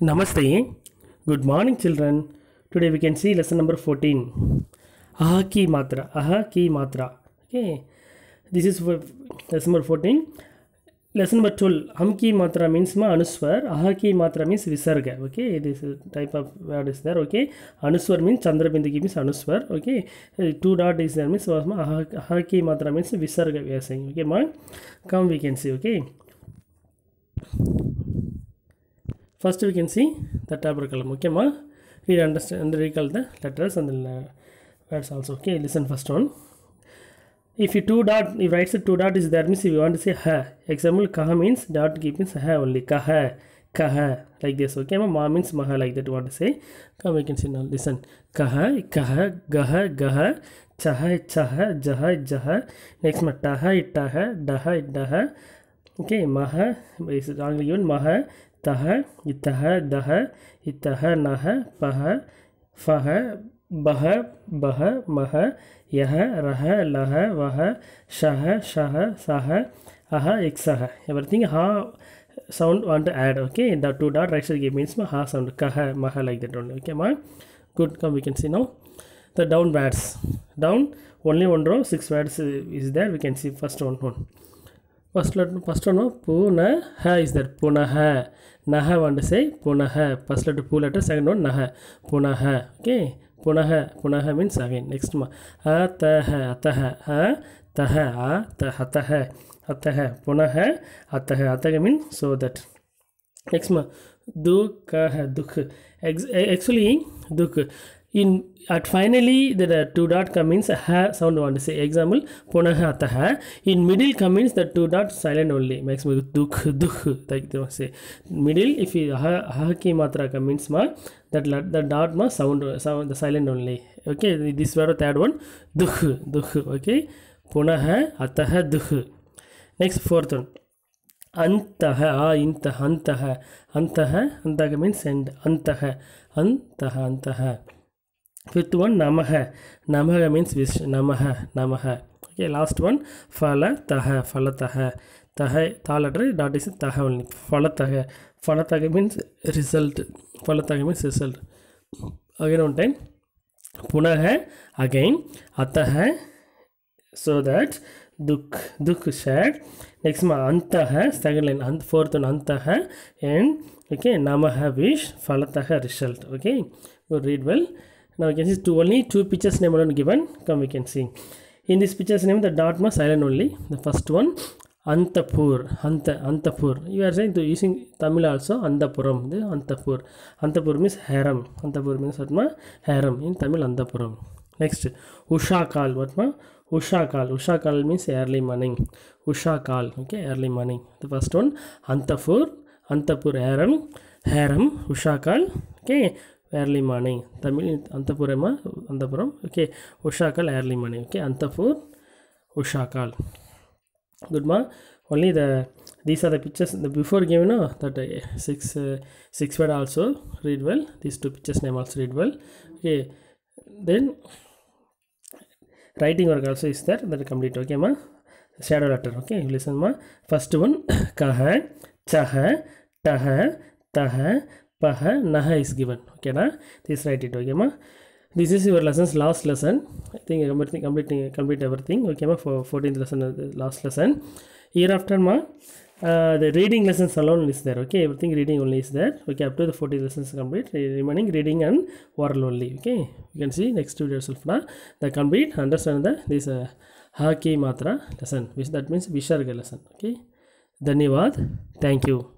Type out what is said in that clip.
Namaste. Good morning, children. Today we can see lesson number 14. Aha ki matra. Aha ki matra. Okay. This is for lesson number 14. Lesson number 12. Ham ki matra means ma anuswar. Aha ki matra means visarga. Okay. This type of word is there. Okay. Anuswar means chandrabindiki means anuswar. Okay. Two dot is there means ma aha, aha ki matra means visarga we are saying. Okay ma. Come we can see. Okay. First we can see the tabular column. Okay, ma? We understand, and recall the letters and the words also. Okay, listen first one. If you two dot, if writes side two dot is there means if you want to say ha. Example, kaha means dot give means ha only. Kaha, kaha like this. Okay, ma? Ma means maha like that. What to say? Come, we can see now. Listen. Kaha, kaha, gaha, gaha, chaha, chaha, jaha, jaha. Next, ma taha, itaha, daha, daha. Okay மக is ஆங்கில் யூன் மக தஹ இத்தஹ தஹ இத்தஹ நஹ பஹ ஃபஹ பஹ பஹ மஹ யஹ ரஹ லஹ வஹ ஷஹ ஷஹ சஹ அஹ இக்ஸஹ everything ஹா sound want to add okay the two dot right side means ha sound kaha maha like that only okay ma good come we can see now the down words down only one row six words is there we can see first one one first letter first ஒன்று பூன ஹ is that புனஹ நக வந்து say புனஹ first letter பூ letter second one நக புனஹ ஓகே புனஹ புனஹ மீன்ஸ் அகைன் நெக்ஸ்ட்மா அ தஹ அத்தஹ அ தஹ அ த அத்தஹ அத்தஹ புனஹ அத்தஹ அத்தக மீன் ஸோ தட் நெக்ஸ்ட்மா துக்கஹ துக் எக்ஸ் ஆக்சுவலி துக் in at finally the, two dot commence ha sound one say example atah in middle commence the two dot silent only makes me dukh dukh like they say middle if you ha, ha ki matra commence ma that the dot ma sound sound the silent only okay this were third one dukh dukh okay punah atah dukh next fourth one ಅಂತಃ ಆ ಇಂತಹ ಅಂತಃ ಅಂತಃ ಅಂತಹ means end ಅಂತಃ ಅಂತಃ ಅಂತಃ Fifth one, Namaha. Namaha means wish. Namaha, Namaha. Okay, last one, Phala, Taha, Phala, Taha. Taha, Taha letter, that is Taha only. Phala, Taha. Phala, Taha means result. Phala, Taha means result. Again one time. Punaha, again, Ataha, so that Duk, Duk shared. Next one, Antaha, second line, Ant, fourth one, Antaha, and okay, Namaha wish, Phala, Taha result. Okay, go read well. now you can see two only two pictures name alone given come we can see in this pictures name the dot must silent only the first one Antapur, Anta, Antapur. You are saying to using Tamil also Antapuram, the Antapur. Antapur means harem. Antapur means Atma harem in Tamil Antapuram. Next, Ushakal, Vatma Ushakal. Ushakal means early morning. Ushakal, okay, early morning. The first one, Antapur, Antapur harem, harem, Ushakal, okay. early morning. Tamil Antapuram, Antapuram, okay, Ushakal early morning, okay, Antapur, Ushakal. Good ma, only the these are the pictures the before given no, that uh, six uh, six word also read well these two pictures name also read well okay then writing work also is there that complete okay ma shadow letter okay listen ma first one kaha chaha taha taha paha naha is given okay na this write it okay ma this is your lessons last lesson i think everything complete complete everything okay ma for 14th lesson last lesson hereafter ma uh, the reading lessons alone is there okay everything reading only is there okay up to the 40 lessons complete remaining reading and oral only okay you can see next to yourself na the complete understand the this uh, haki matra lesson which that means visharga lesson okay धन्यवाद thank you